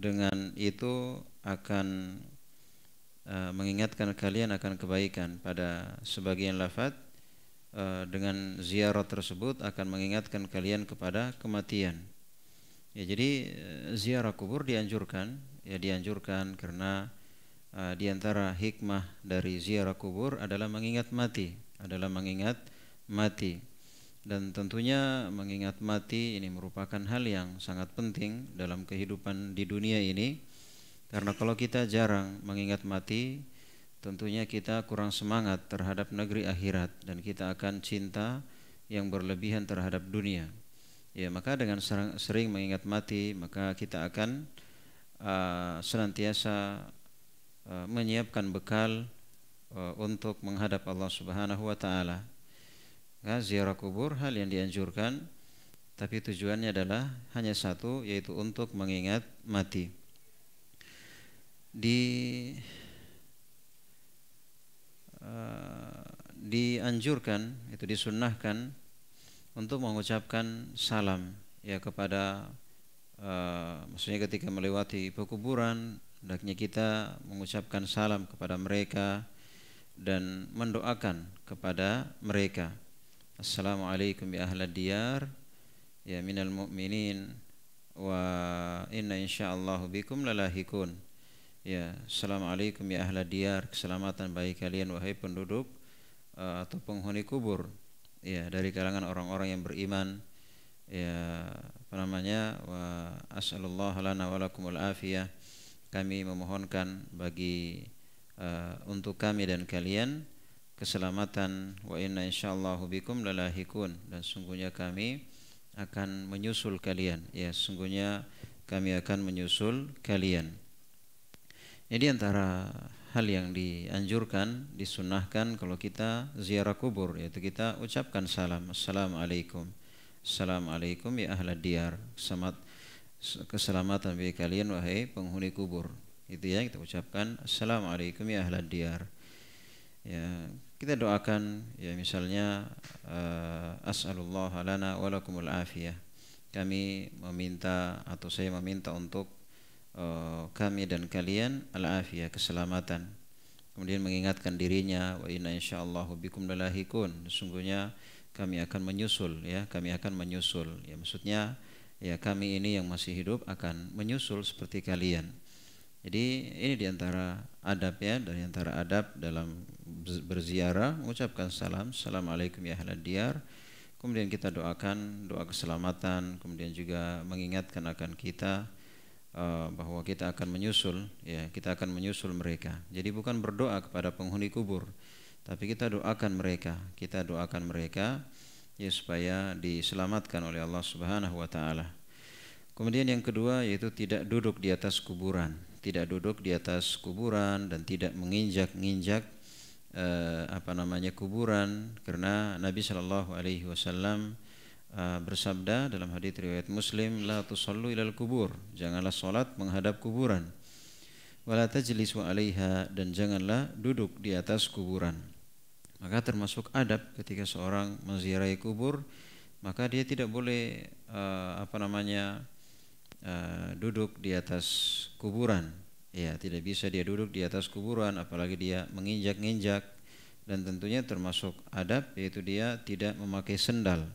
dengan itu akan e, mengingatkan kalian akan kebaikan pada sebagian lafad e, dengan ziarah tersebut akan mengingatkan kalian kepada kematian ya jadi e, ziarah kubur dianjurkan ya dianjurkan karena e, diantara hikmah dari ziarah kubur adalah mengingat mati adalah mengingat mati dan tentunya mengingat mati ini merupakan hal yang sangat penting dalam kehidupan di dunia ini karena kalau kita jarang mengingat mati tentunya kita kurang semangat terhadap negeri akhirat dan kita akan cinta yang berlebihan terhadap dunia ya maka dengan sering mengingat mati maka kita akan uh, senantiasa uh, menyiapkan bekal uh, untuk menghadap Allah Subhanahu wa taala maka ya, ziarah kubur hal yang dianjurkan tapi tujuannya adalah hanya satu yaitu untuk mengingat mati. Di uh, dianjurkan itu disunnahkan untuk mengucapkan salam ya kepada uh, maksudnya ketika melewati pekuburan hendaknya kita mengucapkan salam kepada mereka dan mendoakan kepada mereka. السلام عليكم يا أهل الديار يا من المؤمنين وإن إن شاء الله بكم للاهكون Ya, assalamualaikum ya ahla diyar, keselamatan bagi kalian wahai penduduk eh, atau penghuni kubur. Ya, dari kalangan orang-orang yang beriman. Ya, apa namanya? Wa asallallahu lana wa lakumul afiyah. Kami memohonkan bagi uh, untuk kami dan kalian keselamatan wa inna insyaallah bikum lalahikun dan sungguhnya kami akan menyusul kalian ya sungguhnya kami akan menyusul kalian jadi antara hal yang dianjurkan disunahkan kalau kita ziarah kubur yaitu kita ucapkan salam assalamualaikum assalamualaikum ya ahla diyar selamat keselamatan bagi kalian wahai penghuni kubur itu ya kita ucapkan assalamualaikum ya ahla diyar ya kita doakan ya misalnya uh, eh, as'alullah lana wa lakumul afiyah. Kami meminta atau saya meminta untuk uh, kami dan kalian al afiyah keselamatan. Kemudian mengingatkan dirinya wa inna insyaallah bikum lalahikun. Sesungguhnya kami akan menyusul ya, kami akan menyusul. Ya maksudnya ya kami ini yang masih hidup akan menyusul seperti kalian. Jadi ini diantara adab ya, dari antara adab dalam berziarah mengucapkan salam, assalamualaikum ya ahlad diyar. Kemudian kita doakan doa keselamatan, kemudian juga mengingatkan akan kita eh, bahwa kita akan menyusul, ya kita akan menyusul mereka. Jadi bukan berdoa kepada penghuni kubur, tapi kita doakan mereka, kita doakan mereka ya supaya diselamatkan oleh Allah Subhanahu wa taala. Kemudian yang kedua yaitu tidak duduk di atas kuburan tidak duduk di atas kuburan dan tidak menginjak-injak eh, apa namanya kuburan karena Nabi Shallallahu Alaihi Wasallam eh, bersabda dalam hadits riwayat Muslim la tusallu ilal kubur janganlah sholat menghadap kuburan wala tajlisu alaiha dan janganlah duduk di atas kuburan maka termasuk adab ketika seorang menziarahi kubur maka dia tidak boleh eh, apa namanya Eh, duduk di atas kuburan. Ya, tidak bisa dia duduk di atas kuburan apalagi dia menginjak-injak dan tentunya termasuk adab yaitu dia tidak memakai sendal.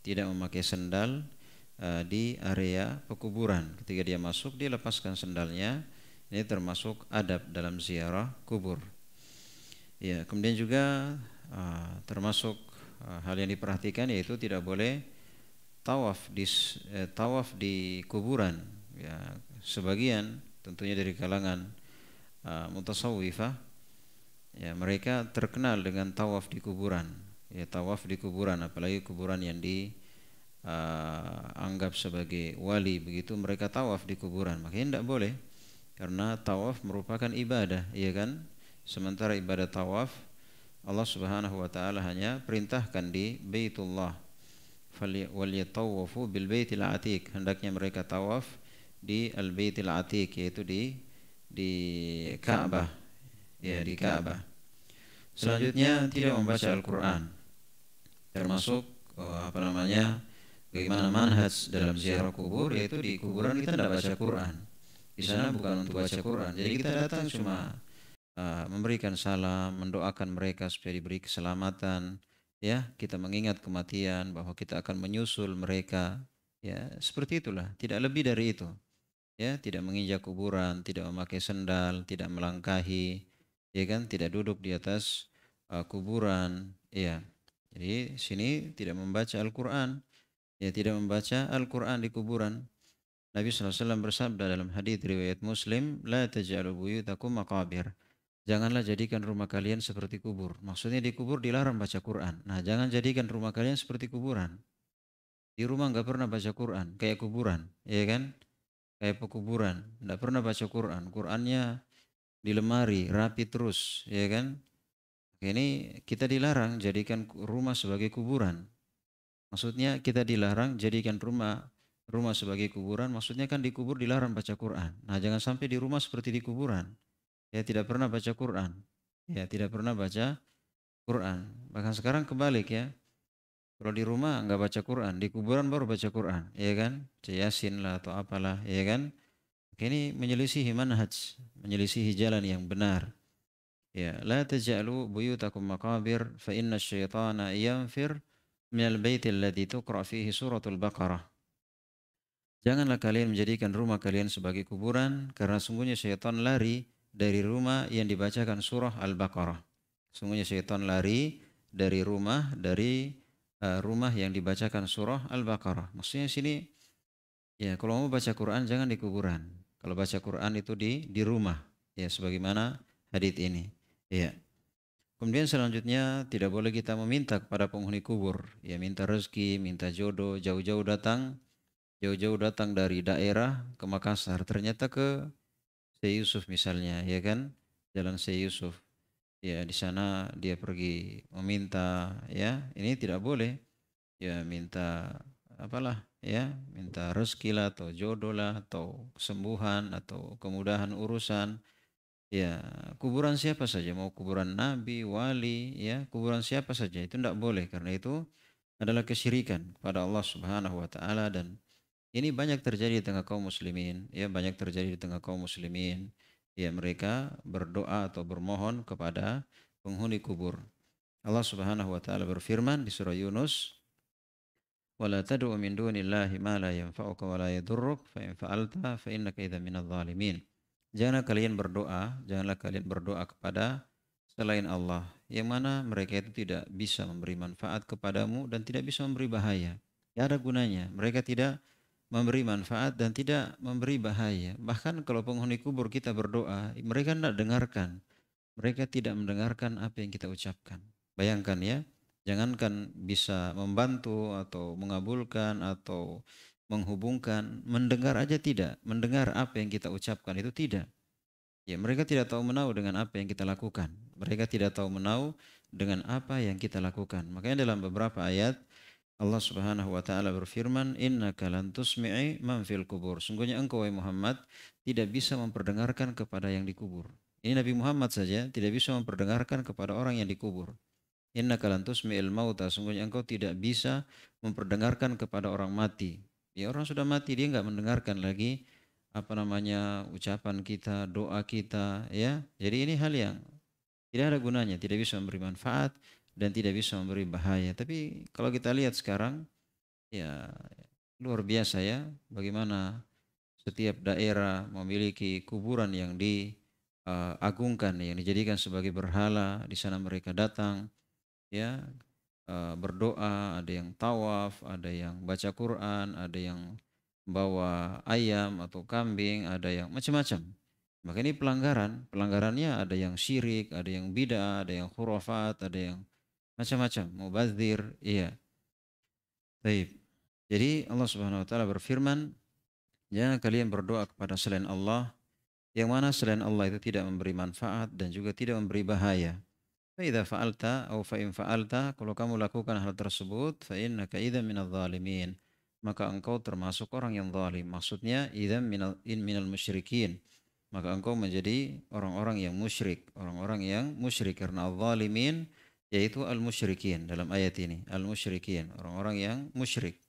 Tidak memakai sendal uh, di area pekuburan. Ketika dia masuk dia lepaskan sendalnya. Ini termasuk adab dalam ziarah kubur. Ya, kemudian juga uh, termasuk uh, hal yang diperhatikan yaitu tidak boleh tawaf di eh, tawaf di kuburan ya sebagian tentunya dari kalangan uh, mutasawwifah ya mereka terkenal dengan tawaf di kuburan ya tawaf di kuburan apalagi kuburan yang di uh, anggap sebagai wali begitu mereka tawaf di kuburan makanya tidak boleh karena tawaf merupakan ibadah ya kan sementara ibadah tawaf Allah Subhanahu wa taala hanya perintahkan di Baitullah waliyatawafu bil baitil atiq hendaknya mereka tawaf di al baitil atiq yaitu di di Ka'bah ya di Ka'bah selanjutnya tidak membaca Al-Qur'an termasuk oh, apa namanya bagaimana manhaj dalam ziarah kubur yaitu di kuburan kita tidak baca Quran di sana bukan untuk baca Quran jadi kita datang cuma uh, memberikan salam mendoakan mereka supaya diberi keselamatan ya kita mengingat kematian bahwa kita akan menyusul mereka ya seperti itulah tidak lebih dari itu ya tidak menginjak kuburan tidak memakai sendal tidak melangkahi ya kan tidak duduk di atas uh, kuburan ya jadi sini tidak membaca Al-Qur'an ya tidak membaca Al-Qur'an di kuburan Nabi SAW bersabda dalam hadis riwayat Muslim la taj'alu buyutakum maqabir Janganlah jadikan rumah kalian seperti kubur. Maksudnya di kubur dilarang baca Quran. Nah, jangan jadikan rumah kalian seperti kuburan. Di rumah nggak pernah baca Quran, kayak kuburan, ya kan? Kayak pekuburan, nggak pernah baca Quran. Qurannya di lemari, rapi terus, ya kan? Ini kita dilarang jadikan rumah sebagai kuburan. Maksudnya kita dilarang jadikan rumah rumah sebagai kuburan. Maksudnya kan di kubur dilarang baca Quran. Nah, jangan sampai di rumah seperti di kuburan ya tidak pernah baca Quran ya tidak pernah baca Quran bahkan sekarang kebalik ya kalau di rumah nggak baca Quran di kuburan baru baca Quran ya kan yasin lah atau apalah ya kan ini menyelisihi manhaj menyelisihi jalan yang benar ya la taj'alu buyutakum maqabir fa inna syaitana yanfir minal baiti alladhi tuqra fihi suratul baqarah Janganlah kalian menjadikan rumah kalian sebagai kuburan, karena sungguhnya syaitan lari dari rumah yang dibacakan surah Al-Baqarah. Semuanya syaitan lari dari rumah dari eh, rumah yang dibacakan surah Al-Baqarah. Maksudnya sini ya kalau mau baca Quran jangan di kuburan. Kalau baca Quran itu di di rumah ya sebagaimana hadits ini. Ya. Kemudian selanjutnya tidak boleh kita meminta kepada penghuni kubur, ya minta rezeki, minta jodoh, jauh-jauh datang, jauh-jauh datang dari daerah ke Makassar, ternyata ke Syekh Yusuf misalnya, ya kan? Jalan Syekh Yusuf. Ya, di sana dia pergi meminta, ya, ini tidak boleh. Ya, minta apalah, ya, minta rezeki lah atau jodoh lah atau kesembuhan atau kemudahan urusan. Ya, kuburan siapa saja, mau kuburan nabi, wali, ya, kuburan siapa saja itu tidak boleh karena itu adalah kesyirikan kepada Allah Subhanahu wa taala dan ini banyak terjadi di tengah kaum muslimin, ya banyak terjadi di tengah kaum muslimin. Ya mereka berdoa atau bermohon kepada penghuni kubur. Allah Subhanahu wa taala berfirman di surah Yunus, "Wala tad'u min dunillahi ma la yanfa'uka wa la yadurruk fa in fa'alta fa innaka idzan minadh dhalimin." Janganlah kalian berdoa, janganlah kalian berdoa kepada selain Allah yang mana mereka itu tidak bisa memberi manfaat kepadamu dan tidak bisa memberi bahaya. Tidak ada gunanya. Mereka tidak memberi manfaat dan tidak memberi bahaya. Bahkan kalau penghuni kubur kita berdoa, mereka tidak dengarkan. Mereka tidak mendengarkan apa yang kita ucapkan. Bayangkan ya, jangankan bisa membantu atau mengabulkan atau menghubungkan, mendengar aja tidak. Mendengar apa yang kita ucapkan itu tidak. Ya, mereka tidak tahu menau dengan apa yang kita lakukan. Mereka tidak tahu menau dengan apa yang kita lakukan. Makanya dalam beberapa ayat Allah Subhanahu wa taala berfirman, Inna lan tusmi'i man fil kubur." Sungguhnya engkau wahai Muhammad tidak bisa memperdengarkan kepada yang dikubur. Ini Nabi Muhammad saja tidak bisa memperdengarkan kepada orang yang dikubur. Inna lan tusmi'il mauta." Sungguhnya engkau tidak bisa memperdengarkan kepada orang mati. Ya orang sudah mati dia nggak mendengarkan lagi apa namanya ucapan kita, doa kita, ya. Jadi ini hal yang tidak ada gunanya, tidak bisa memberi manfaat, dan tidak bisa memberi bahaya. Tapi kalau kita lihat sekarang, ya luar biasa ya, bagaimana setiap daerah memiliki kuburan yang diagungkan, uh, yang dijadikan sebagai berhala. Di sana mereka datang, ya uh, berdoa, ada yang tawaf, ada yang baca Quran, ada yang bawa ayam atau kambing, ada yang macam-macam. Maka ini pelanggaran, pelanggarannya ada yang syirik, ada yang bid'ah, ada yang khurafat, ada yang macam-macam mubazir iya baik jadi Allah Subhanahu wa taala berfirman jangan kalian berdoa kepada selain Allah yang mana selain Allah itu tidak memberi manfaat dan juga tidak memberi bahaya Fa'idha fa'alta atau fa'in fa'alta, kalau kamu lakukan hal tersebut, fa'innaka min al zalimin. Maka engkau termasuk orang yang zalim. Maksudnya, idha min in al musyrikin. Maka engkau menjadi orang-orang yang musyrik. Orang-orang yang musyrik. Karena al-zalimin yaitu al-musyrikin dalam ayat ini, al-musyrikin, orang-orang yang musyrik.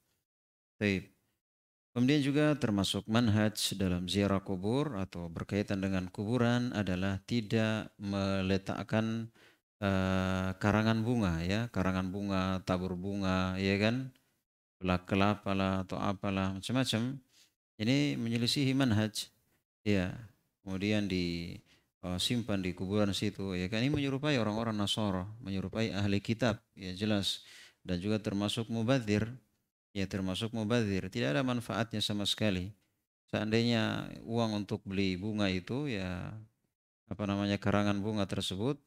Baik. Kemudian juga termasuk manhaj dalam ziarah kubur atau berkaitan dengan kuburan adalah tidak meletakkan uh, karangan bunga ya, karangan bunga, tabur bunga, ya kan? Belak kelapa lah atau apalah macam-macam. Ini menyelisihi manhaj. Ya. Kemudian di Eh, simpan di kuburan situ ya kan ini menyerupai orang-orang Nasara menyerupai ahli kitab ya jelas dan juga termasuk mubazir ya termasuk mubazir tidak ada manfaatnya sama sekali seandainya uang untuk beli bunga itu ya apa namanya karangan bunga tersebut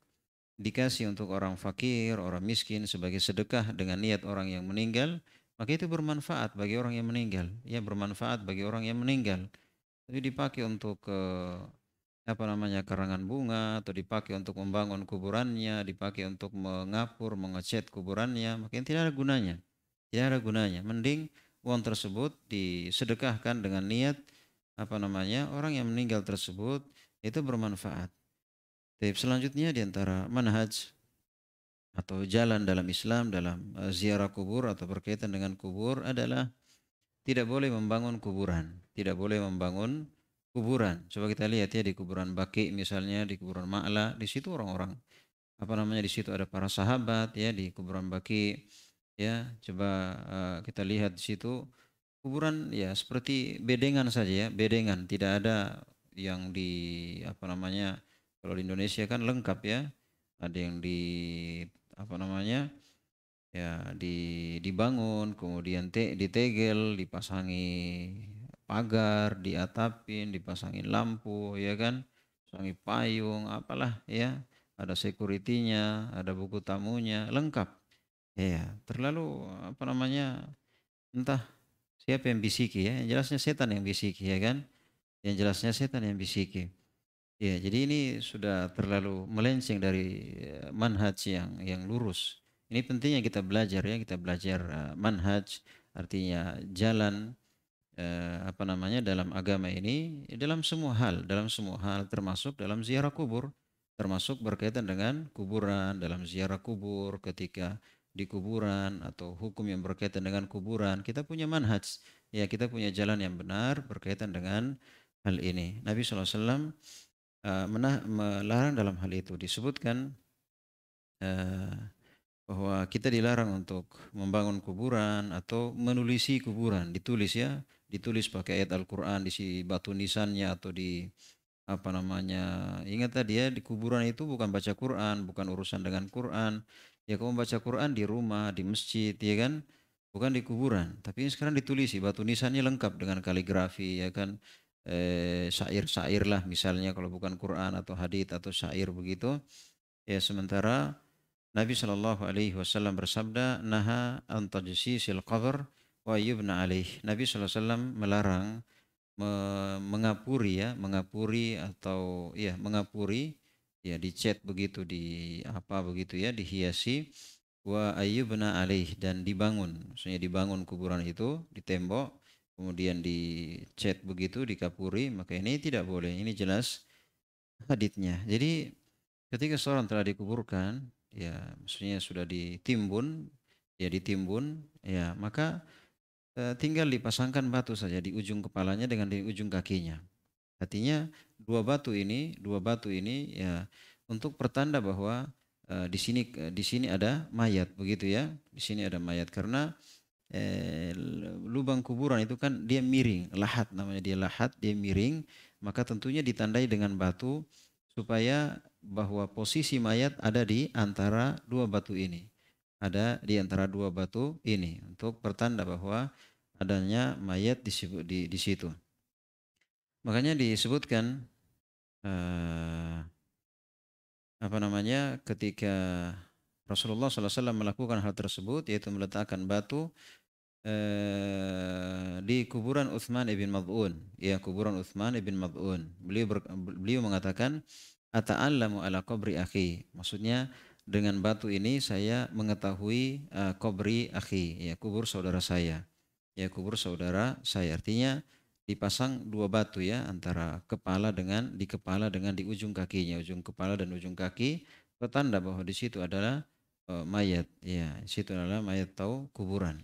dikasih untuk orang fakir, orang miskin sebagai sedekah dengan niat orang yang meninggal, maka itu bermanfaat bagi orang yang meninggal. Ya bermanfaat bagi orang yang meninggal. Tapi dipakai untuk uh, apa namanya karangan bunga atau dipakai untuk membangun kuburannya, dipakai untuk mengapur, mengecat kuburannya, makin tidak ada gunanya. Tidak ada gunanya. Mending uang tersebut disedekahkan dengan niat apa namanya orang yang meninggal tersebut itu bermanfaat. Tips selanjutnya diantara manhaj atau jalan dalam Islam dalam eh, ziarah kubur atau berkaitan dengan kubur adalah tidak boleh membangun kuburan, tidak boleh membangun kuburan. Coba kita lihat ya di kuburan Baki misalnya, di kuburan Ma'la, di situ orang-orang apa namanya di situ ada para sahabat ya di kuburan Baki ya. Coba uh, kita lihat di situ kuburan ya seperti bedengan saja ya, bedengan, tidak ada yang di apa namanya kalau di Indonesia kan lengkap ya. Ada yang di apa namanya? ya di dibangun kemudian te, ditegel dipasangi pagar, diatapin, dipasangin lampu, ya kan? sangi payung, apalah ya. Ada securitynya, ada buku tamunya, lengkap. Ya, terlalu apa namanya? Entah siapa yang bisiki ya. Yang jelasnya setan yang bisiki ya kan? Yang jelasnya setan yang bisiki. Ya, jadi ini sudah terlalu melenceng dari eh, manhaj yang yang lurus. Ini pentingnya kita belajar ya, kita belajar eh, manhaj artinya jalan eh, apa namanya dalam agama ini dalam semua hal dalam semua hal termasuk dalam ziarah kubur termasuk berkaitan dengan kuburan dalam ziarah kubur ketika di kuburan atau hukum yang berkaitan dengan kuburan kita punya manhaj ya kita punya jalan yang benar berkaitan dengan hal ini Nabi saw uh, eh, menah, melarang dalam hal itu disebutkan uh, bahwa kita dilarang untuk membangun kuburan atau menulisi kuburan ditulis ya ditulis pakai ayat Al-Quran di si batu nisannya atau di apa namanya ingat tadi ya di kuburan itu bukan baca Quran bukan urusan dengan Quran ya kamu baca Quran di rumah di masjid ya kan bukan di kuburan tapi sekarang ditulis si batu nisannya lengkap dengan kaligrafi ya kan eh, syair-syair lah misalnya kalau bukan Quran atau hadit atau syair begitu ya sementara Nabi Shallallahu Alaihi Wasallam bersabda naha sil qabr yubna alaih. Nabi SAW melarang me mengapuri ya, mengapuri atau ya mengapuri ya dicat begitu di apa begitu ya dihiasi wa ayyubna alaih dan dibangun maksudnya dibangun kuburan itu di tembok kemudian dicat begitu dikapuri maka ini tidak boleh ini jelas haditnya jadi ketika seorang telah dikuburkan ya maksudnya sudah ditimbun ya ditimbun ya maka Eh, tinggal dipasangkan batu saja di ujung kepalanya dengan di ujung kakinya. Artinya dua batu ini, dua batu ini ya untuk pertanda bahwa uh, di sini eh, di sini ada mayat begitu ya. Di sini ada mayat karena eh, lubang kuburan itu kan dia miring, lahat namanya dia lahat, dia miring, maka tentunya ditandai dengan batu supaya bahwa posisi mayat ada di antara dua batu ini ada di antara dua batu ini untuk pertanda bahwa adanya mayat di, di, di situ. Makanya disebutkan eh, apa namanya ketika Rasulullah SAW melakukan hal tersebut yaitu meletakkan batu eh, di kuburan Uthman ibn Mad'un. Ya, kuburan Uthman ibn Mad'un. Beliau beliau mengatakan ata'allamu ala qabri akhi. Maksudnya dengan batu ini saya mengetahui uh, kobri akhi ya kubur saudara saya ya kubur saudara saya artinya dipasang dua batu ya antara kepala dengan di kepala dengan di ujung kakinya ujung kepala dan ujung kaki petanda bahwa di situ adalah uh, mayat ya di situ adalah mayat tahu kuburan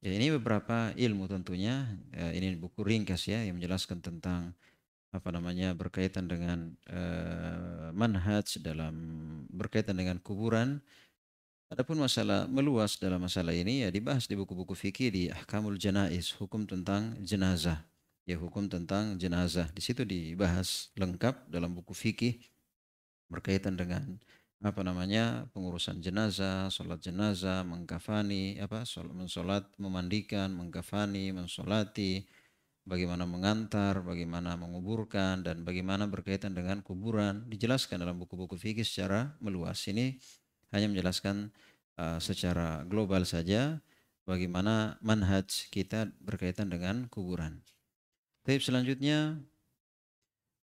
ya ini beberapa ilmu tentunya ya, ini buku ringkas ya yang menjelaskan tentang apa namanya berkaitan dengan uh, manhaj dalam berkaitan dengan kuburan Adapun masalah meluas dalam masalah ini ya dibahas di buku-buku fikih di Ahkamul Janaiz, hukum tentang jenazah. Ya hukum tentang jenazah. Di situ dibahas lengkap dalam buku fikih berkaitan dengan apa namanya pengurusan jenazah, sholat jenazah, mengkafani, apa sholat, mensolat, memandikan, mengkafani, mensolati, bagaimana mengantar, bagaimana menguburkan, dan bagaimana berkaitan dengan kuburan dijelaskan dalam buku-buku fikih secara meluas. Ini hanya menjelaskan uh, secara global saja bagaimana manhaj kita berkaitan dengan kuburan. Tips selanjutnya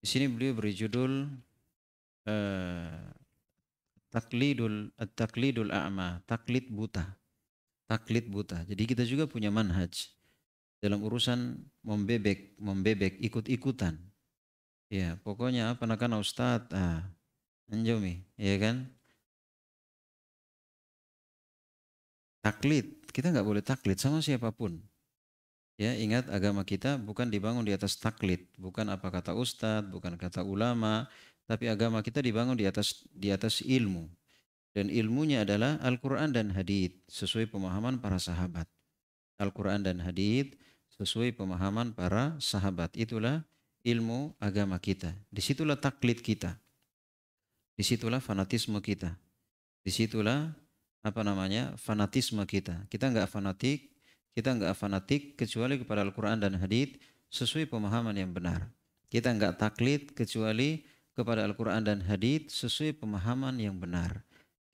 di sini beliau beri judul uh, eh, taklidul taklidul a'ma, taklid buta. Taklid buta. Jadi kita juga punya manhaj dalam urusan membebek, membebek, ikut-ikutan. Ya, pokoknya apa nakana ustad, ah, ya kan? Taklid, kita nggak boleh taklid sama siapapun. Ya, ingat agama kita bukan dibangun di atas taklid, bukan apa kata ustad bukan kata ulama, tapi agama kita dibangun di atas di atas ilmu. Dan ilmunya adalah Al-Quran dan Hadith sesuai pemahaman para sahabat. Al-Quran dan Hadith sesuai pemahaman para sahabat. Itulah ilmu agama kita. Disitulah taklid kita. Disitulah fanatisme kita. Disitulah apa namanya fanatisme kita. Kita nggak fanatik, kita nggak fanatik kecuali kepada Al-Quran dan Hadith sesuai pemahaman yang benar. Kita nggak taklid kecuali kepada Al-Quran dan Hadith sesuai pemahaman yang benar.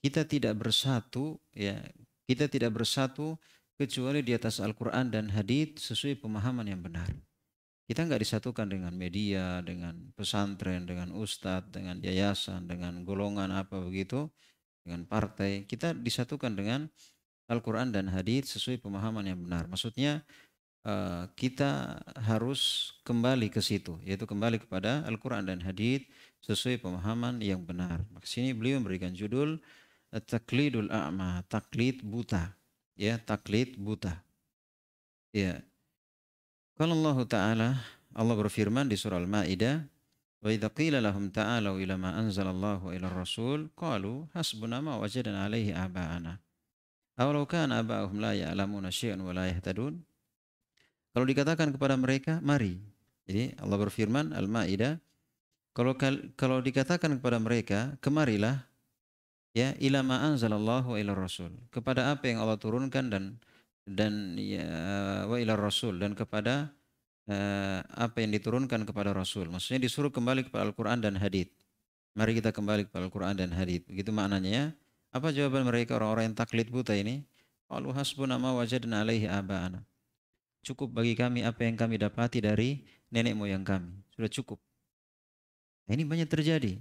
Kita tidak bersatu, ya, kita tidak bersatu kecuali di atas Al-Quran dan hadith sesuai pemahaman yang benar. Kita nggak disatukan dengan media, dengan pesantren, dengan ustadz, dengan yayasan, dengan golongan apa begitu, dengan partai. Kita disatukan dengan Al-Quran dan hadith sesuai pemahaman yang benar. Maksudnya eh, kita harus kembali ke situ, yaitu kembali kepada Al-Quran dan hadith sesuai pemahaman yang benar. Maksudnya beliau memberikan judul Taklidul A'ma, taklid buta ya taklid buta. Ya. Kalau Allah Ta'ala, Allah berfirman di surah Al-Ma'idah, وإذا قيل لهم تعالوا إلى ما أنزل الله وإلى الرسول قالوا حسبنا ما وجدنا عليه آباءنا أولو كان آباؤهم لا يعلمون شيئا ولا يهتدون Kalau dikatakan kepada mereka, mari. Jadi Allah berfirman, Al-Ma'idah, kalau, kalau dikatakan kepada mereka, kemarilah, ya ilama anzalallahu ila rasul kepada apa yang Allah turunkan dan dan ya, wa ila rasul dan kepada uh, apa yang diturunkan kepada rasul maksudnya disuruh kembali kepada Al-Qur'an dan hadis mari kita kembali kepada Al-Qur'an dan hadis begitu maknanya ya apa jawaban mereka orang-orang yang taklid buta ini qalu hasbuna ma wajadna alaihi aba'ana cukup bagi kami apa yang kami dapati dari nenek moyang kami sudah cukup nah, ini banyak terjadi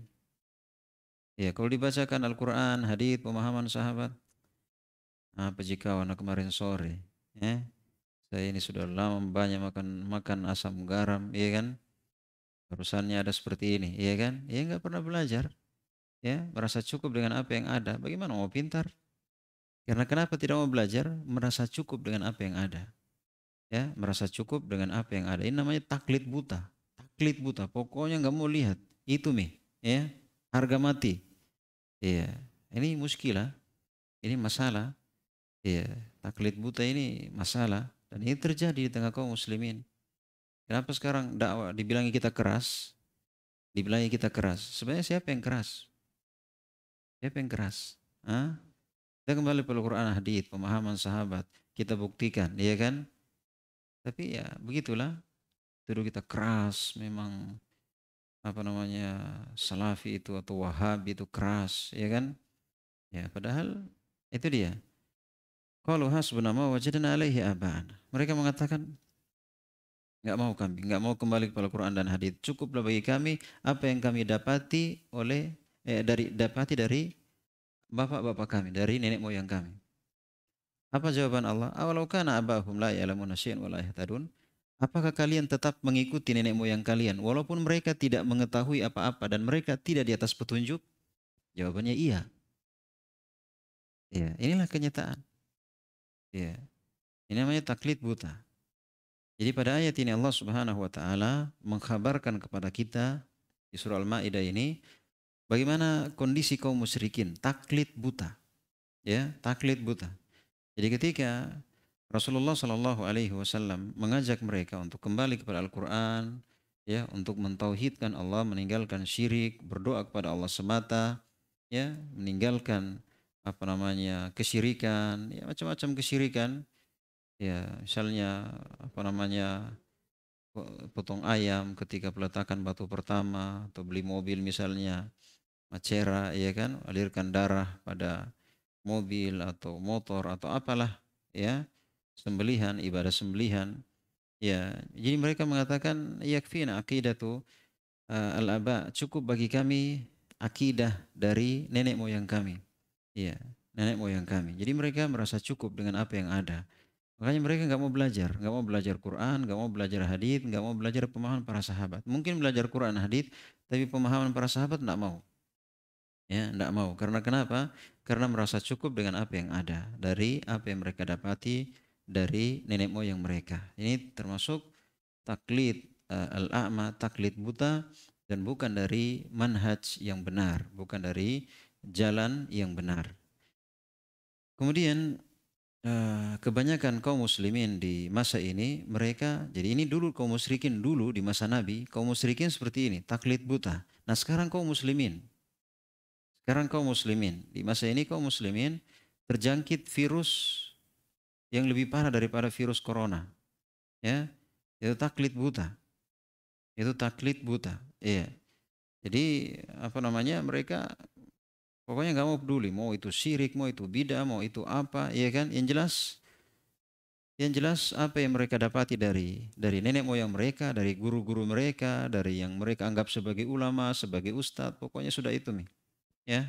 Ya, kalau dibacakan Al-Quran, hadith, pemahaman sahabat, apa jika warna kemarin sore, ya, saya ini sudah lama banyak makan makan asam garam, iya kan? Barusannya ada seperti ini, iya kan? Iya nggak pernah belajar, ya merasa cukup dengan apa yang ada. Bagaimana mau pintar? Karena kenapa tidak mau belajar? Merasa cukup dengan apa yang ada, ya merasa cukup dengan apa yang ada. Ini namanya taklid buta, taklid buta. Pokoknya nggak mau lihat, itu nih, ya harga mati Iya, ini muskilah. Ini masalah. Iya, taklid buta ini masalah dan ini terjadi di tengah kaum muslimin. Kenapa sekarang dakwah dibilangi kita keras? Dibilangi kita keras. Sebenarnya siapa yang keras? Siapa yang keras? Hah? Kita kembali pada Quran hadis, pemahaman sahabat, kita buktikan, ya kan? Tapi ya begitulah. Terus kita keras, memang apa namanya salafi itu atau wahabi itu keras ya kan ya padahal itu dia kalau hasbuna ma wajadna alaihi aban mereka mengatakan nggak mau kami nggak mau kembali kepada Quran dan hadis cukuplah bagi kami apa yang kami dapati oleh eh, dari dapati dari bapak-bapak kami dari nenek moyang kami apa jawaban Allah awalau kana abahum la ya'lamuna syai'an wa la yahtadun Apakah kalian tetap mengikuti nenek moyang kalian walaupun mereka tidak mengetahui apa-apa dan mereka tidak di atas petunjuk? Jawabannya iya. Ya, inilah kenyataan. Ya. Ini namanya taklid buta. Jadi pada ayat ini Allah Subhanahu wa taala mengkhabarkan kepada kita di surah Al-Maidah ini bagaimana kondisi kaum musyrikin taklid buta. Ya, taklid buta. Jadi ketika Rasulullah Shallallahu Alaihi Wasallam mengajak mereka untuk kembali kepada Al-Quran, ya, untuk mentauhidkan Allah, meninggalkan syirik, berdoa kepada Allah semata, ya, meninggalkan apa namanya kesyirikan, ya macam-macam kesyirikan, ya, misalnya apa namanya potong ayam ketika peletakan batu pertama atau beli mobil misalnya macera ya kan alirkan darah pada mobil atau motor atau apalah ya sembelihan, ibadah sembelihan. Ya, jadi mereka mengatakan yakfina aqidah eh, uh, al-aba, cukup bagi kami akidah dari nenek moyang kami. Ya, nenek moyang kami. Jadi mereka merasa cukup dengan apa yang ada. Makanya mereka nggak mau belajar, nggak mau belajar Quran, nggak mau belajar hadith, nggak mau belajar pemahaman para sahabat. Mungkin belajar Quran hadith, tapi pemahaman para sahabat nggak mau. Ya, nggak mau. Karena kenapa? Karena merasa cukup dengan apa yang ada dari apa yang mereka dapati dari nenek moyang mereka. Ini termasuk taklid uh, al-a'ma, taklid buta dan bukan dari manhaj yang benar, bukan dari jalan yang benar. Kemudian eh, kebanyakan kaum muslimin di masa ini mereka jadi ini dulu kaum musyrikin dulu di masa Nabi, kaum musyrikin seperti ini, taklid buta. Nah, sekarang kaum muslimin sekarang kaum muslimin di masa ini kaum muslimin terjangkit virus yang lebih parah daripada virus corona. Ya, itu taklid buta. Itu taklid buta. Iya. Jadi apa namanya mereka pokoknya nggak mau peduli mau itu syirik, mau itu bidah, mau itu apa, ya kan? Yang jelas yang jelas apa yang mereka dapati dari dari nenek moyang mereka, dari guru-guru mereka, dari yang mereka anggap sebagai ulama, sebagai ustadz, pokoknya sudah itu nih. Ya,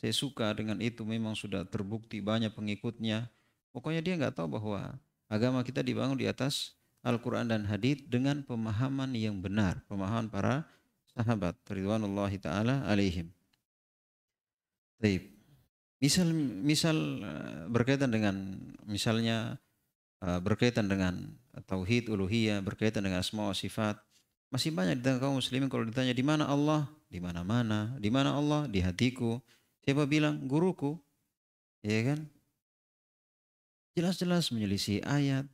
saya suka dengan itu memang sudah terbukti banyak pengikutnya Pokoknya dia nggak tahu bahwa agama kita dibangun di atas Al-Quran dan Hadis dengan pemahaman yang benar, pemahaman para sahabat ridwanullahi taala alaihim. Taib. Misal misal eh, berkaitan dengan misalnya eh, berkaitan dengan tauhid uluhiyah, berkaitan dengan asma wa sifat. Masih banyak di tengah kaum muslimin kalau ditanya di mana Allah? Di mana-mana. Di mana Allah? Di hatiku. Siapa bilang guruku? Ya kan? jelas-jelas menyelisih ayat,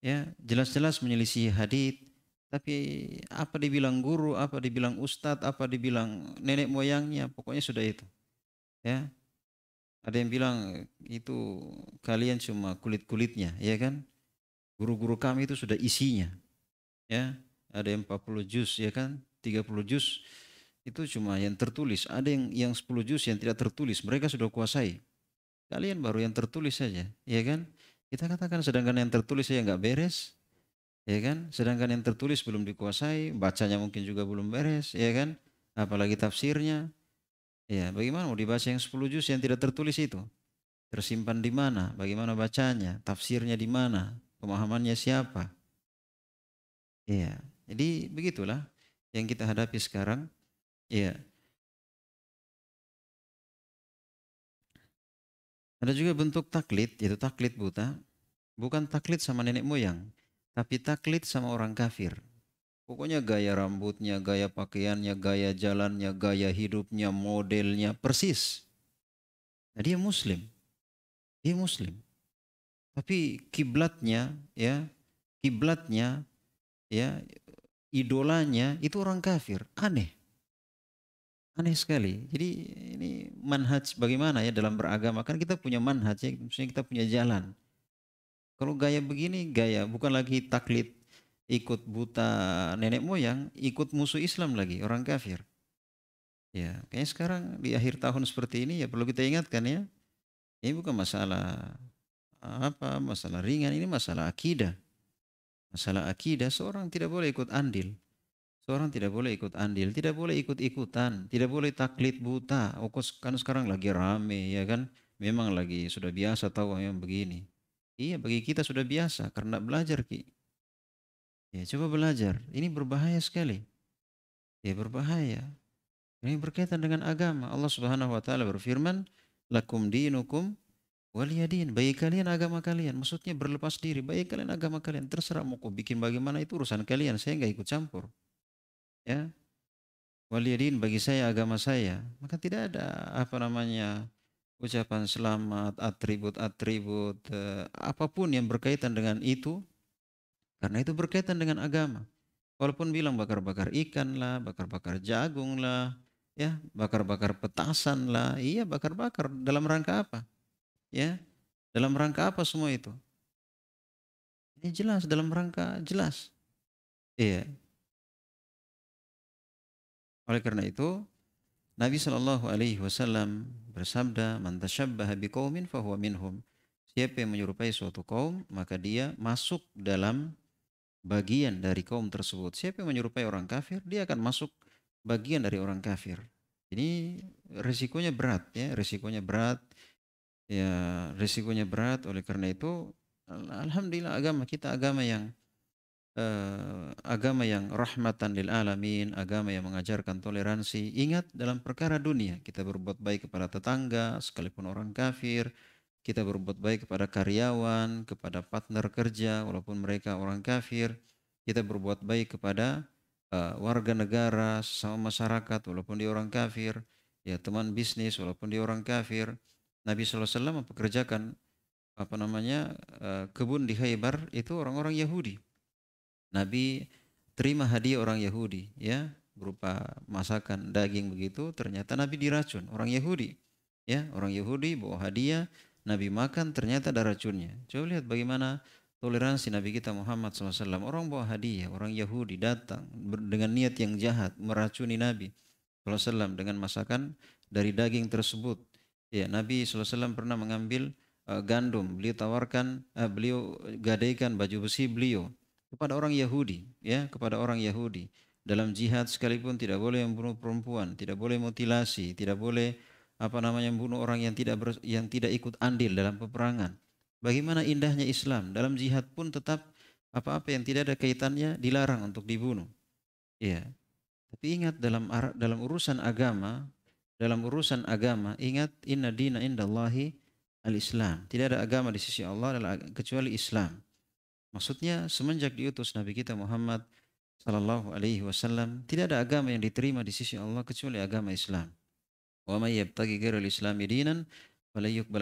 ya jelas-jelas menyelisih hadith, tapi apa dibilang guru, apa dibilang ustadz, apa dibilang nenek moyangnya, pokoknya sudah itu. Ya, ada yang bilang itu kalian cuma kulit-kulitnya, ya kan? Guru-guru kami itu sudah isinya. Ya, ada yang 40 juz, ya kan? 30 juz itu cuma yang tertulis. Ada yang yang 10 juz yang tidak tertulis, mereka sudah kuasai. Kalian baru yang tertulis saja, ya kan? Kita katakan sedangkan yang tertulis saja nggak beres, ya kan? Sedangkan yang tertulis belum dikuasai, bacanya mungkin juga belum beres, ya kan? Apalagi tafsirnya. Ya, bagaimana mau dibaca yang 10 juz yang tidak tertulis itu? Tersimpan di mana? Bagaimana bacanya? Tafsirnya di mana? Pemahamannya siapa? Ya, jadi begitulah yang kita hadapi sekarang. Ya, Ada juga bentuk taklid, yaitu taklid buta. Bukan taklid sama nenek moyang, tapi taklid sama orang kafir. Pokoknya gaya rambutnya, gaya pakaiannya, gaya jalannya, gaya hidupnya, modelnya persis. Nah, dia muslim. Dia muslim. Tapi kiblatnya ya, kiblatnya ya idolanya itu orang kafir. Aneh. Aneh sekali. Jadi ini manhaj bagaimana ya dalam beragama? Kan kita punya manhaj ya, maksudnya kita punya jalan. Kalau gaya begini gaya, bukan lagi taklid ikut buta nenek moyang, ikut musuh Islam lagi, orang kafir. Ya, kayaknya sekarang di akhir tahun seperti ini ya perlu kita ingatkan ya. Ini bukan masalah apa, masalah ringan, ini masalah akidah. Masalah akidah seorang tidak boleh ikut andil Seorang tidak boleh ikut andil, tidak boleh ikut-ikutan, tidak boleh taklid buta. Oh, kan sekarang lagi rame, ya kan? Memang lagi sudah biasa tahu yang begini. Iya, bagi kita sudah biasa karena belajar ki. Ya, coba belajar. Ini berbahaya sekali. Ya, berbahaya. Ini berkaitan dengan agama. Allah Subhanahu wa taala berfirman, "Lakum dinukum waliyadin." Bagi kalian agama kalian, maksudnya berlepas diri. Bagi kalian agama kalian, terserah mau bikin bagaimana itu urusan kalian. Saya nggak ikut campur ya waliyadin bagi saya agama saya maka tidak ada apa namanya ucapan selamat atribut-atribut eh, apapun yang berkaitan dengan itu karena itu berkaitan dengan agama walaupun bilang bakar-bakar ikan lah bakar-bakar jagung lah ya bakar-bakar petasan lah iya bakar-bakar dalam rangka apa ya dalam rangka apa semua itu ini jelas dalam rangka jelas iya oleh karena itu, Nabi Shallallahu Alaihi Wasallam bersabda, "Man bi kaumin fahuwa minhum." Siapa yang menyerupai suatu kaum, maka dia masuk dalam bagian dari kaum tersebut. Siapa yang menyerupai orang kafir, dia akan masuk bagian dari orang kafir. Ini resikonya berat ya, resikonya berat. Ya, resikonya berat oleh karena itu alhamdulillah agama kita agama yang eh, agama yang rahmatan lil alamin, agama yang mengajarkan toleransi. Ingat dalam perkara dunia, kita berbuat baik kepada tetangga, sekalipun orang kafir, kita berbuat baik kepada karyawan, kepada partner kerja, walaupun mereka orang kafir. Kita berbuat baik kepada uh, warga negara, sesama masyarakat, walaupun dia orang kafir. Ya teman bisnis, walaupun dia orang kafir. Nabi SAW mempekerjakan apa namanya uh, kebun di Haibar itu orang-orang Yahudi. Nabi terima hadiah orang Yahudi ya berupa masakan daging begitu ternyata Nabi diracun orang Yahudi ya orang Yahudi bawa hadiah Nabi makan ternyata ada racunnya coba lihat bagaimana toleransi Nabi kita Muhammad SAW orang bawa hadiah orang Yahudi datang dengan niat yang jahat meracuni Nabi SAW dengan masakan dari daging tersebut ya Nabi SAW pernah mengambil eh, gandum beliau tawarkan eh, beliau gadaikan baju besi beliau kepada orang Yahudi, ya, kepada orang Yahudi. Dalam jihad sekalipun tidak boleh membunuh perempuan, tidak boleh mutilasi, tidak boleh apa namanya membunuh orang yang tidak ber, yang tidak ikut andil dalam peperangan. Bagaimana indahnya Islam dalam jihad pun tetap apa-apa yang tidak ada kaitannya dilarang untuk dibunuh. ya. Tapi ingat dalam dalam urusan agama, dalam urusan agama ingat inna dina indallahi al-Islam. Tidak ada agama di sisi Allah kecuali Islam. Maksudnya semenjak diutus Nabi kita Muhammad Sallallahu Alaihi Wasallam tidak ada agama yang diterima di sisi Allah kecuali agama Islam. Wa may yabtagi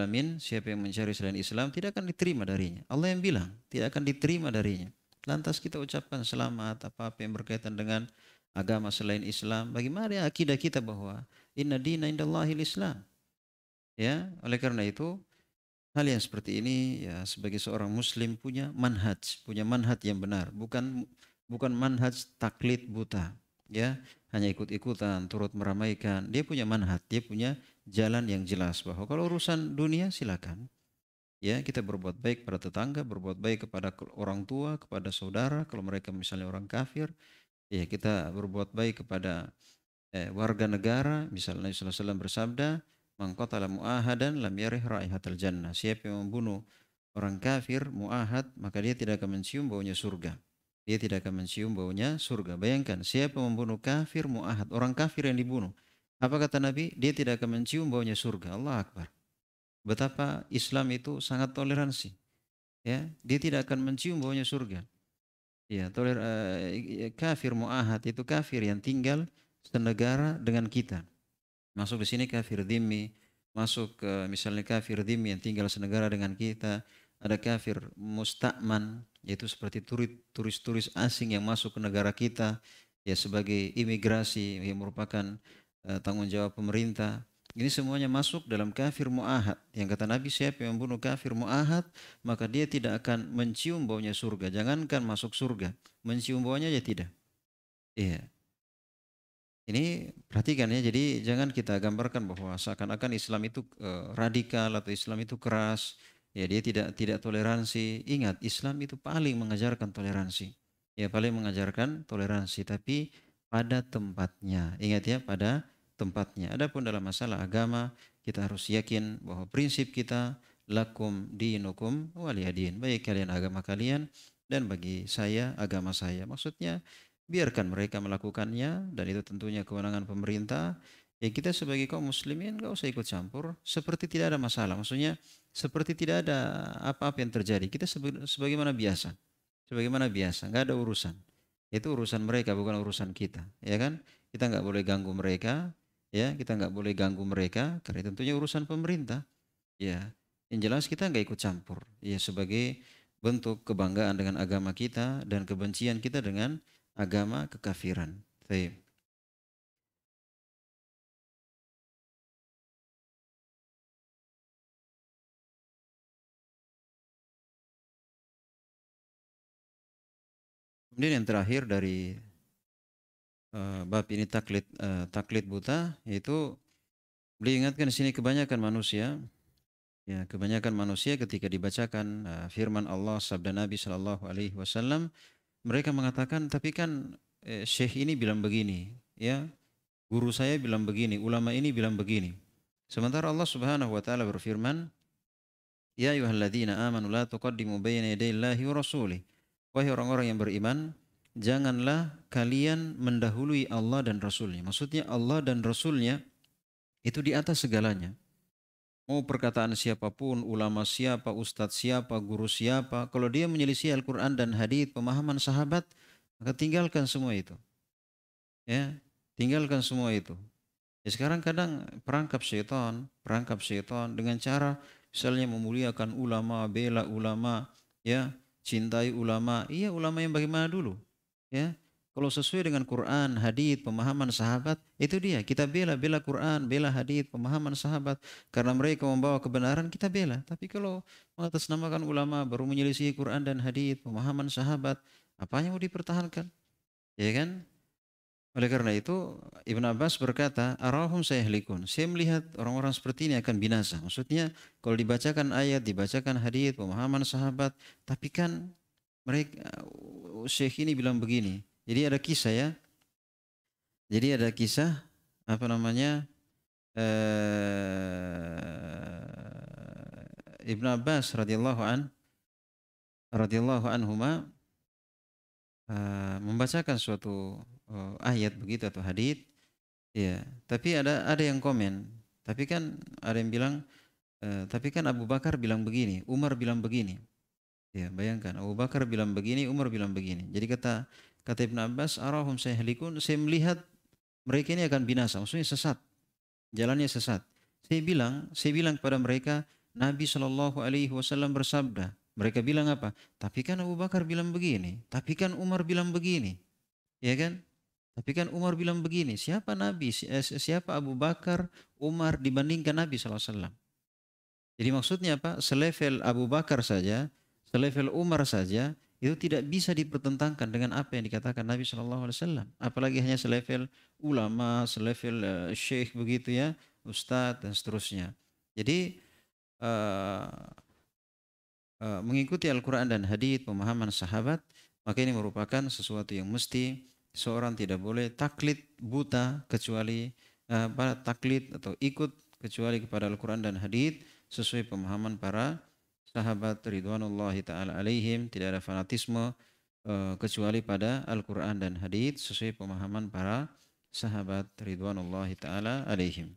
min siapa yang mencari selain Islam tidak akan diterima darinya. Allah yang bilang tidak akan diterima darinya. Lantas kita ucapkan selamat apa-apa yang berkaitan dengan agama selain Islam. Bagaimana akidah kita bahwa inna dina indallahi Islam. Ya, oleh karena itu Hal yang seperti ini ya sebagai seorang muslim punya manhaj, punya manhaj yang benar, bukan bukan manhaj taklid buta, ya hanya ikut-ikutan, turut meramaikan. Dia punya manhaj, dia punya jalan yang jelas bahwa kalau urusan dunia silakan. Ya, kita berbuat baik pada tetangga, berbuat baik kepada orang tua, kepada saudara, kalau mereka misalnya orang kafir, ya kita berbuat baik kepada eh, warga negara, misalnya Rasulullah Wasallam bersabda, Man mu'ahad dan lam yarih raihatal jannah. Siapa yang membunuh orang kafir mu'ahad, maka dia tidak akan mencium baunya surga. Dia tidak akan mencium baunya surga. Bayangkan, siapa yang membunuh kafir mu'ahad, orang kafir yang dibunuh. Apa kata Nabi? Dia tidak akan mencium baunya surga. Allah Akbar. Betapa Islam itu sangat toleransi. Ya, dia tidak akan mencium baunya surga. Ya, toler, uh, kafir mu'ahad itu kafir yang tinggal senegara dengan kita Masuk di sini kafir dhimmi, masuk ke misalnya kafir dhimmi yang tinggal senegara dengan kita, ada kafir mustakman, yaitu seperti turis-turis asing yang masuk ke negara kita, ya sebagai imigrasi yang merupakan uh, tanggung jawab pemerintah. Ini semuanya masuk dalam kafir mu'ahad. Yang kata Nabi siapa yang membunuh kafir mu'ahad, maka dia tidak akan mencium baunya surga. Jangankan masuk surga, mencium baunya aja tidak. Iya. Ini perhatikan ya, jadi jangan kita gambarkan bahwa seakan-akan Islam itu eh, radikal atau Islam itu keras, ya dia tidak tidak toleransi. Ingat, Islam itu paling mengajarkan toleransi. Ya paling mengajarkan toleransi, tapi pada tempatnya. Ingat ya, pada tempatnya. Adapun dalam masalah agama, kita harus yakin bahwa prinsip kita lakum dinukum waliyadin. Baik kalian agama kalian dan bagi saya agama saya. Maksudnya biarkan mereka melakukannya dan itu tentunya kewenangan pemerintah ya kita sebagai kaum muslimin nggak usah ikut campur seperti tidak ada masalah maksudnya seperti tidak ada apa-apa yang terjadi kita sebagaimana biasa sebagaimana biasa nggak ada urusan itu urusan mereka bukan urusan kita ya kan kita nggak boleh ganggu mereka ya kita nggak boleh ganggu mereka karena tentunya urusan pemerintah ya yang jelas kita nggak ikut campur ya sebagai bentuk kebanggaan dengan agama kita dan kebencian kita dengan agama kekafiran. Baik. Kemudian yang terakhir dari uh, bab ini taklid uh, taklid buta itu beliau ingatkan di sini kebanyakan manusia ya kebanyakan manusia ketika dibacakan uh, firman Allah sabda Nabi Shallallahu alaihi wasallam mereka mengatakan tapi kan eh, syekh ini bilang begini ya guru saya bilang begini ulama ini bilang begini sementara Allah Subhanahu wa taala berfirman ya ayyuhalladzina amanu la tuqaddimu baina yadayllahi wa rasuli. wahai orang-orang yang beriman janganlah kalian mendahului Allah dan Rasulnya maksudnya Allah dan Rasulnya itu di atas segalanya Mau perkataan siapapun, ulama siapa, ustadz siapa, guru siapa, kalau dia menyelisih Al-Quran dan hadith, pemahaman sahabat, maka tinggalkan semua itu. Ya, tinggalkan semua itu. Ya sekarang kadang perangkap setan, perangkap setan dengan cara misalnya memuliakan ulama, bela ulama, ya, cintai ulama. Iya, ulama yang bagaimana dulu? Ya, kalau sesuai dengan Quran, hadith, pemahaman sahabat, itu dia. Kita bela, bela Quran, bela hadith, pemahaman sahabat. Karena mereka membawa kebenaran, kita bela. Tapi kalau mengatasnamakan ulama, baru menyelisih Quran dan hadith, pemahaman sahabat, apa yang mau dipertahankan? Ya kan? Oleh karena itu, Ibn Abbas berkata, Arahum saya helikun. Saya melihat orang-orang seperti ini akan binasa. Maksudnya, kalau dibacakan ayat, dibacakan hadith, pemahaman sahabat, tapi kan mereka, uh, Syekh ini bilang begini, jadi ada kisah ya. Jadi ada kisah apa namanya eh, Ibnu Abbas radhiyallahu an radhiyallahu anhuma eh, membacakan suatu eh, ayat begitu atau hadit. ya tapi ada ada yang komen tapi kan ada yang bilang eh, tapi kan Abu Bakar bilang begini Umar bilang begini ya bayangkan Abu Bakar bilang begini Umar bilang begini jadi kata Kata Ibn Abbas, arahum helikun, saya melihat mereka ini akan binasa, maksudnya sesat. Jalannya sesat. Saya bilang, saya bilang kepada mereka, Nabi Shallallahu Alaihi Wasallam bersabda. Mereka bilang apa? Tapi kan Abu Bakar bilang begini, tapi kan Umar bilang begini, ya kan? Tapi kan Umar bilang begini. Siapa Nabi? Eh, siapa Abu Bakar, Umar dibandingkan Nabi SAW. Jadi maksudnya apa? Selevel Abu Bakar saja, selevel Umar saja, itu tidak bisa dipertentangkan dengan apa yang dikatakan Nabi Shallallahu Alaihi Wasallam. Apalagi hanya selevel ulama, selevel uh, syekh begitu ya, ustadz dan seterusnya. Jadi uh, uh, mengikuti Al-Quran dan Hadits, pemahaman sahabat, maka ini merupakan sesuatu yang mesti seorang tidak boleh taklid buta kecuali uh, taklid atau ikut kecuali kepada Al-Quran dan Hadits sesuai pemahaman para sahabat ridwanullahi taala alaihim tidak ada fanatisme eh, kecuali pada Al-Qur'an dan hadis sesuai pemahaman para sahabat ridwanullahi taala alaihim.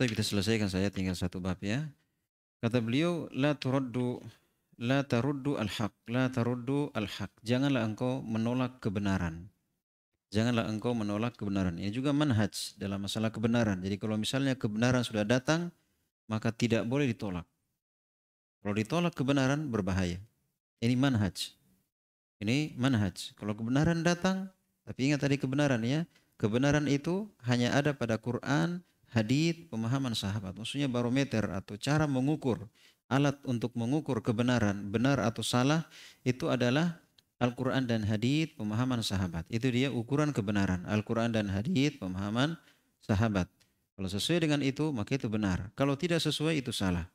Tapi kita selesaikan saya tinggal satu bab ya. Kata beliau la turaddu la taruddu al-haq, la taruddu al-haq. Janganlah engkau menolak kebenaran Janganlah engkau menolak kebenaran. Ini juga manhaj dalam masalah kebenaran. Jadi kalau misalnya kebenaran sudah datang, maka tidak boleh ditolak. Kalau ditolak kebenaran berbahaya. Ini manhaj. Ini manhaj. Kalau kebenaran datang, tapi ingat tadi kebenaran ya. Kebenaran itu hanya ada pada Quran, hadith, pemahaman sahabat. Maksudnya barometer atau cara mengukur alat untuk mengukur kebenaran, benar atau salah, itu adalah Al-Quran dan Hadith, pemahaman sahabat. Itu dia ukuran kebenaran. Al-Quran dan Hadith, pemahaman sahabat. Kalau sesuai dengan itu, maka itu benar. Kalau tidak sesuai, itu salah.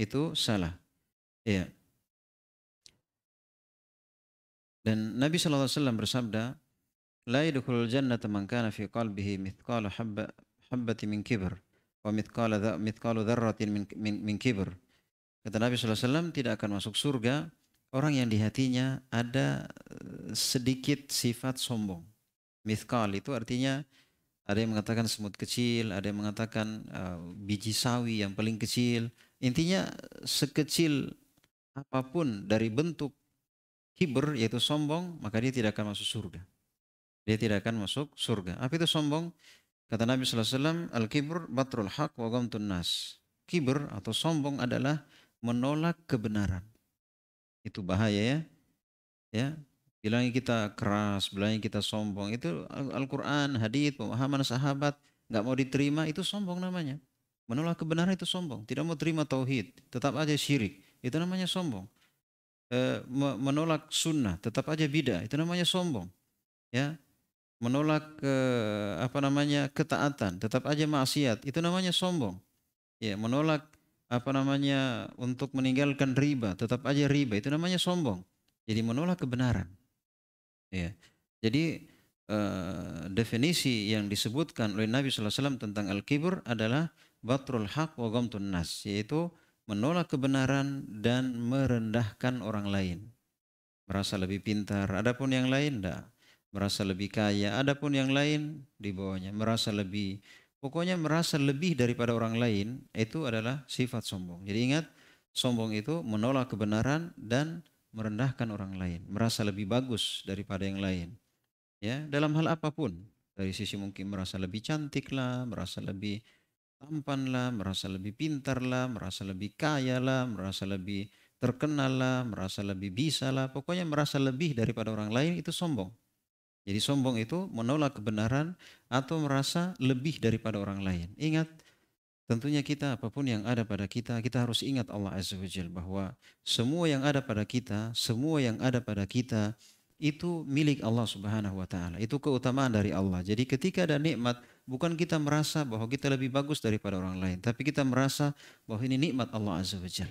Itu salah. Iya. Dan Nabi SAW bersabda, لا يدخل الجنة من كان في قلبه مثقال حبة, حبة من كبر ومثقال مثقال ذرة من, من, من كبر. Kata Nabi SAW, tidak akan masuk surga orang yang di hatinya ada eh, sedikit sifat sombong. Mithqal itu artinya ada yang mengatakan semut kecil, ada yang mengatakan uh, biji sawi yang paling kecil. Intinya eh, sekecil apapun dari bentuk kiber yaitu sombong, maka dia tidak akan masuk surga. Dia tidak akan masuk surga. Apa itu sombong? Kata Nabi SAW, al kibur batrul haq wa gomtun nas. Kiber atau sombong adalah menolak kebenaran. Itu bahaya ya. Ya, bilangnya kita keras, bilangnya kita sombong. Itu Al-Qur'an, hadith pemahaman sahabat nggak mau diterima itu sombong namanya. Menolak kebenaran itu sombong, tidak mau terima tauhid, tetap aja syirik. Itu namanya sombong. E, menolak sunnah, tetap aja bidah, itu namanya sombong. Ya, menolak ke, apa namanya ketaatan tetap aja maksiat itu namanya sombong ya menolak apa namanya untuk meninggalkan riba, tetap aja riba itu namanya sombong. Jadi menolak kebenaran. Ya. Jadi uh, definisi yang disebutkan oleh Nabi SAW tentang al kibur adalah batrul haq wa tunas nas, yaitu menolak kebenaran dan merendahkan orang lain. Merasa lebih pintar, adapun yang lain enggak. Merasa lebih kaya, adapun yang lain di bawahnya. Merasa lebih Pokoknya merasa lebih daripada orang lain itu adalah sifat sombong. Jadi ingat, sombong itu menolak kebenaran dan merendahkan orang lain, merasa lebih bagus daripada yang lain. Ya, dalam hal apapun, dari sisi mungkin merasa lebih cantik lah, merasa lebih tampan lah, merasa lebih pintar lah, merasa lebih kaya lah, merasa lebih terkenal lah, merasa lebih bisa lah, pokoknya merasa lebih daripada orang lain itu sombong. Jadi sombong itu menolak kebenaran atau merasa lebih daripada orang lain. Ingat, tentunya kita apapun yang ada pada kita, kita harus ingat Allah Azza wa Jal bahwa semua yang ada pada kita, semua yang ada pada kita itu milik Allah Subhanahu wa taala. Itu keutamaan dari Allah. Jadi ketika ada nikmat, bukan kita merasa bahwa kita lebih bagus daripada orang lain, tapi kita merasa bahwa ini nikmat Allah Azza wa Jal.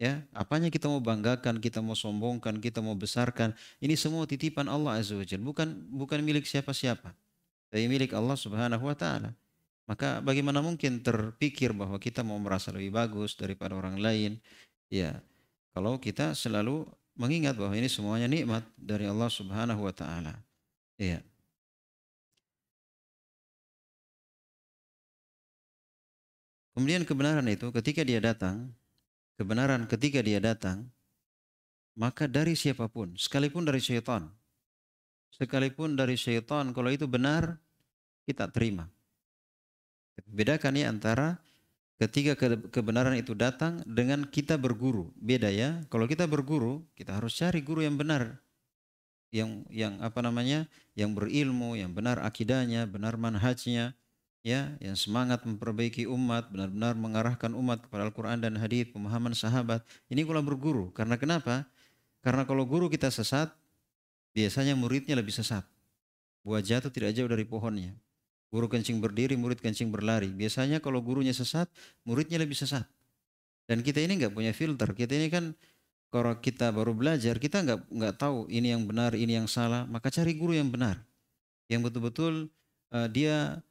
Ya, apanya kita mau banggakan, kita mau sombongkan, kita mau besarkan. Ini semua titipan Allah Azza wa bukan bukan milik siapa-siapa. Tapi milik Allah Subhanahu wa taala. Maka bagaimana mungkin terpikir bahwa kita mau merasa lebih bagus daripada orang lain? Ya, kalau kita selalu mengingat bahwa ini semuanya nikmat dari Allah Subhanahu wa taala. Iya. Kemudian kebenaran itu ketika dia datang, kebenaran ketika dia datang, maka dari siapapun, sekalipun dari syaitan, sekalipun dari syaitan, kalau itu benar, kita terima. Bedakan ya antara ketika kebenaran itu datang dengan kita berguru. Beda ya, kalau kita berguru, kita harus cari guru yang benar. Yang, yang apa namanya, yang berilmu, yang benar akidahnya, benar manhajnya, ya yang semangat memperbaiki umat, benar-benar mengarahkan umat kepada Al-Qur'an dan hadis, pemahaman sahabat. Ini kalau berguru. Karena kenapa? Karena kalau guru kita sesat, biasanya muridnya lebih sesat. Buah jatuh tidak jauh dari pohonnya. Guru kencing berdiri, murid kencing berlari. Biasanya kalau gurunya sesat, muridnya lebih sesat. Dan kita ini nggak punya filter. Kita ini kan kalau kita baru belajar, kita nggak nggak tahu ini yang benar, ini yang salah. Maka cari guru yang benar, yang betul-betul uh, dia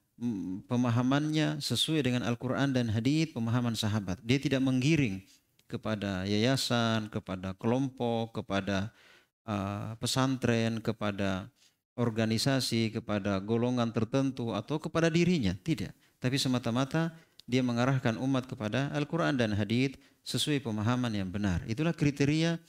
pemahamannya sesuai dengan Al-Quran dan Hadith, pemahaman sahabat. Dia tidak menggiring kepada yayasan, kepada kelompok, kepada uh, pesantren, kepada organisasi, kepada golongan tertentu atau kepada dirinya. Tidak. Tapi semata-mata dia mengarahkan umat kepada Al-Quran dan Hadith sesuai pemahaman yang benar. Itulah kriteria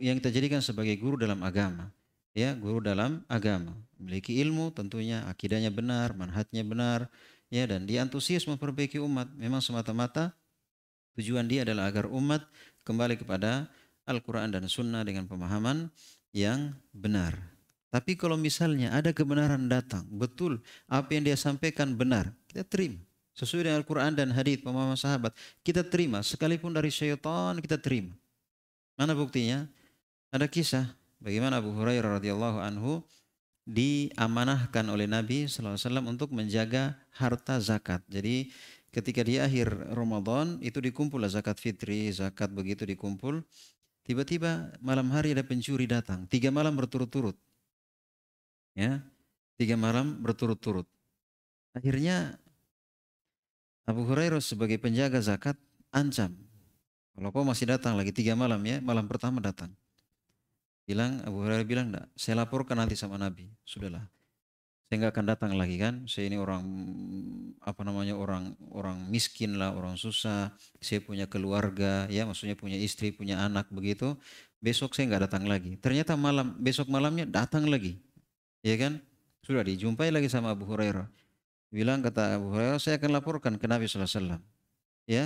yang kita jadikan sebagai guru dalam agama ya guru dalam agama memiliki ilmu tentunya akidahnya benar manhatnya benar ya dan dia antusias memperbaiki umat memang semata-mata tujuan dia adalah agar umat kembali kepada Al-Quran dan Sunnah dengan pemahaman yang benar tapi kalau misalnya ada kebenaran datang betul apa yang dia sampaikan benar kita terima sesuai dengan Al-Quran dan hadith pemahaman sahabat kita terima sekalipun dari syaitan kita terima mana buktinya ada kisah Bagaimana Abu Hurairah radhiyallahu anhu diamanahkan oleh Nabi SAW untuk menjaga harta zakat. Jadi ketika di akhir Ramadan itu dikumpul zakat fitri, zakat begitu dikumpul. Tiba-tiba malam hari ada pencuri datang, tiga malam berturut-turut. Ya, tiga malam berturut-turut. Akhirnya Abu Hurairah sebagai penjaga zakat ancam. Kalau kau masih datang lagi tiga malam ya, malam pertama datang. Bilang Abu Hurairah bilang enggak, saya laporkan nanti sama Nabi. Sudahlah. Saya nggak akan datang lagi kan. Saya ini orang apa namanya orang orang miskin lah, orang susah. Saya punya keluarga, ya maksudnya punya istri, punya anak begitu. Besok saya nggak datang lagi. Ternyata malam besok malamnya datang lagi, ya kan? Sudah dijumpai lagi sama Abu Hurairah. Bilang kata Abu Hurairah, saya akan laporkan ke Nabi Sallallahu Alaihi Wasallam. Ya,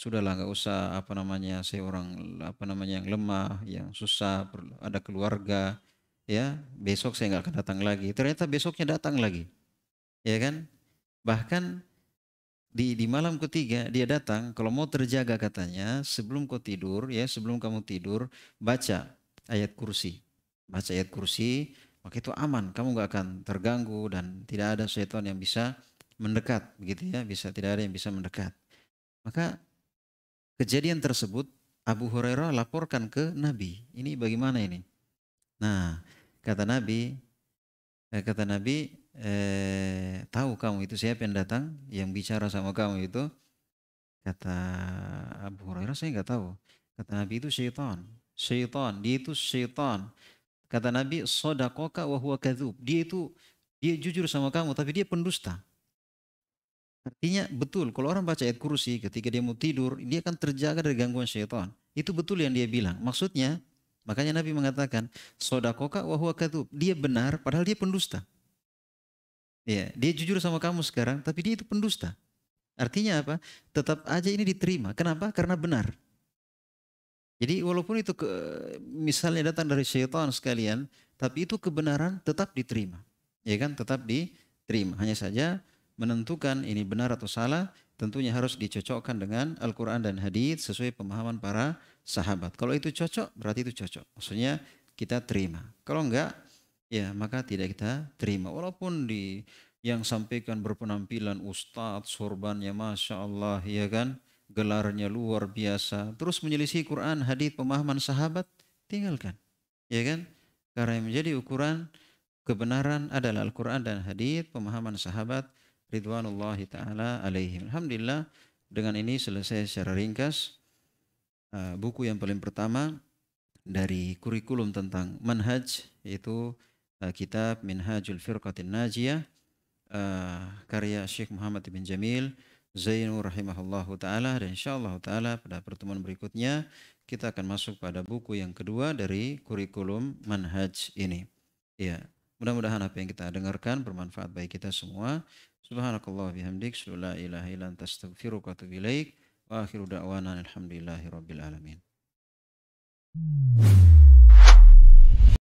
sudahlah nggak usah apa namanya saya orang apa namanya yang lemah yang susah ada keluarga ya besok saya nggak akan datang lagi ternyata besoknya datang lagi ya kan bahkan di di malam ketiga dia datang kalau mau terjaga katanya sebelum kau tidur ya sebelum kamu tidur baca ayat kursi baca ayat kursi maka itu aman kamu nggak akan terganggu dan tidak ada setan yang bisa mendekat begitu ya bisa tidak ada yang bisa mendekat maka kejadian tersebut Abu Hurairah laporkan ke Nabi. Ini bagaimana ini? Nah, kata Nabi, eh, kata Nabi, eh, tahu kamu itu siapa yang datang, yang bicara sama kamu itu? Kata Abu Hurairah, saya nggak tahu. Kata Nabi itu syaitan. Syaitan, dia itu syaitan. Kata Nabi, sodakoka wa huwa kadhub. Dia itu, dia jujur sama kamu, tapi dia pendusta. Artinya betul, kalau orang baca ayat kursi ketika dia mau tidur, dia akan terjaga dari gangguan syaitan. Itu betul yang dia bilang. Maksudnya, makanya Nabi mengatakan, sodakoka wahuwa katub. Dia benar, padahal dia pendusta. Ya, dia jujur sama kamu sekarang, tapi dia itu pendusta. Artinya apa? Tetap aja ini diterima. Kenapa? Karena benar. Jadi walaupun itu ke, misalnya datang dari syaitan sekalian, tapi itu kebenaran tetap diterima. Ya kan? Tetap diterima. Hanya saja menentukan ini benar atau salah tentunya harus dicocokkan dengan Al-Quran dan Hadis sesuai pemahaman para sahabat. Kalau itu cocok berarti itu cocok. Maksudnya kita terima. Kalau enggak ya maka tidak kita terima. Walaupun di yang sampaikan berpenampilan ustadz, ya masya Allah ya kan gelarnya luar biasa. Terus menyelisih Quran, hadis, pemahaman sahabat, tinggalkan. Ya kan? Karena yang menjadi ukuran kebenaran adalah Al-Quran dan hadis, pemahaman sahabat, ridwanullahi taala alaihim. Alhamdulillah dengan ini selesai secara ringkas uh, buku yang paling pertama dari kurikulum tentang manhaj yaitu uh, kitab Minhajul Firqatin Najiyah uh, karya Syekh Muhammad bin Jamil Zainur rahimahullahu taala dan insyaallah taala pada pertemuan berikutnya kita akan masuk pada buku yang kedua dari kurikulum manhaj ini. Ya, mudah-mudahan apa yang kita dengarkan bermanfaat bagi kita semua. Subhanakallah bihamdik, la ilaha illa anta astaghfiruka wa Wa akhiru da'wana alhamdulillahi rabbil alamin.